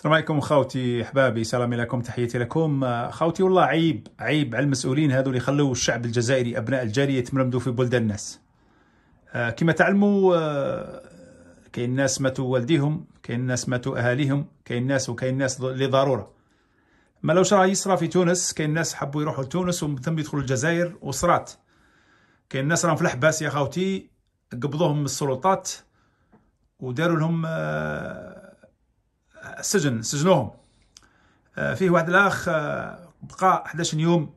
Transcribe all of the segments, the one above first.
السلام عليكم خاوتي احبابي سلامي لكم تحياتي لكم آه، خاوتي والله عيب عيب على المسؤولين هذو اللي خلوا الشعب الجزائري ابناء الجاليه يتمرمدوا في بلدان الناس آه، كما تعلموا آه، كاين ناس ماتوا والديهم كاين ناس ماتوا اهاليهم كاين ناس وكاين ناس لضروره ما لوش راه يصرى في تونس كاين ناس حبوا يروحوا لتونس ومن ثم يدخلوا الجزائر وصرات كاين ناس راهم في الحباس يا خاوتي قبضوهم السلطات وداروا لهم السجن سجنوهم آه، فيه واحد الاخ آه، بقى 11 يوم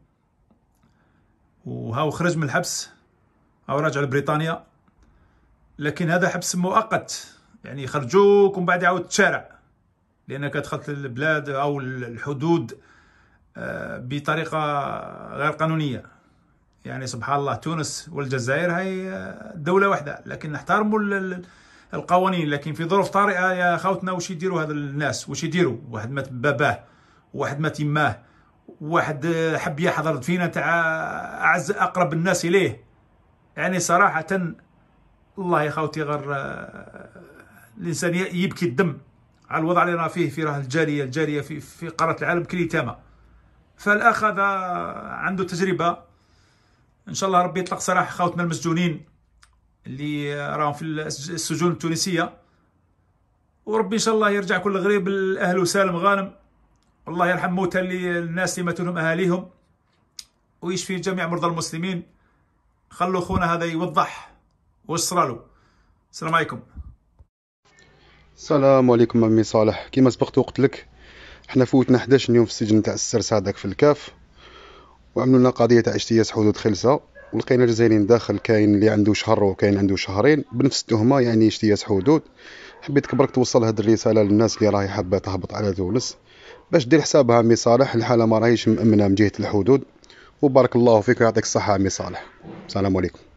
وهاو خرج من الحبس او راجع لبريطانيا لكن هذا حبس مؤقت يعني يخرجوك ومن بعد يعاود تشارع لانك دخلت للبلاد او الحدود آه، بطريقه غير قانونيه يعني سبحان الله تونس والجزائر هي دوله واحده لكن نحترموا القوانين لكن في ظروف طارئه يا خاوتنا واش يديروا هاد الناس واش يديروا واحد مات باباه واحد مات يماه واحد حب يحضر فينا تاع اعز اقرب الناس اليه يعني صراحه الله يا خاوتي غير آه، الانسان يبكي الدم على الوضع اللي راه فيه في راه الجاريه الجاريه في في قاره العالم كليتامه فالاخ هذا آه، عنده تجربه ان شاء الله ربي يطلق سراح خاوتنا المسجونين اللي راهم في السجون التونسيه وربي ان شاء الله يرجع كل غريب الاهل سالم غانم الله يرحم موتى الناس اللي ماتوا لهم اهاليهم ويشفي جميع مرضى المسلمين خلوا خونا هذا يوضح واش صرالو السلام عليكم السلام عليكم عمي صالح كيما سبقت وقت لك حنا فوتنا 11 يوم في السجن تاع السرس هذاك في الكاف وعملوا لنا قضيه تاع اجتياز حدود خلسه لقينا الجزائريين داخل كاين اللي عنده شهر وكاين عنده شهرين بنفس التهمه يعني اجتياز حدود حبيت كبرك توصل هذه الرساله للناس اللي راهي حابه تهبط على تونس باش دير حسابها عمي صالح الحاله ما راهيش مامنه من جهه الحدود وبارك الله فيك ويعطيك الصحه عمي صالح السلام عليكم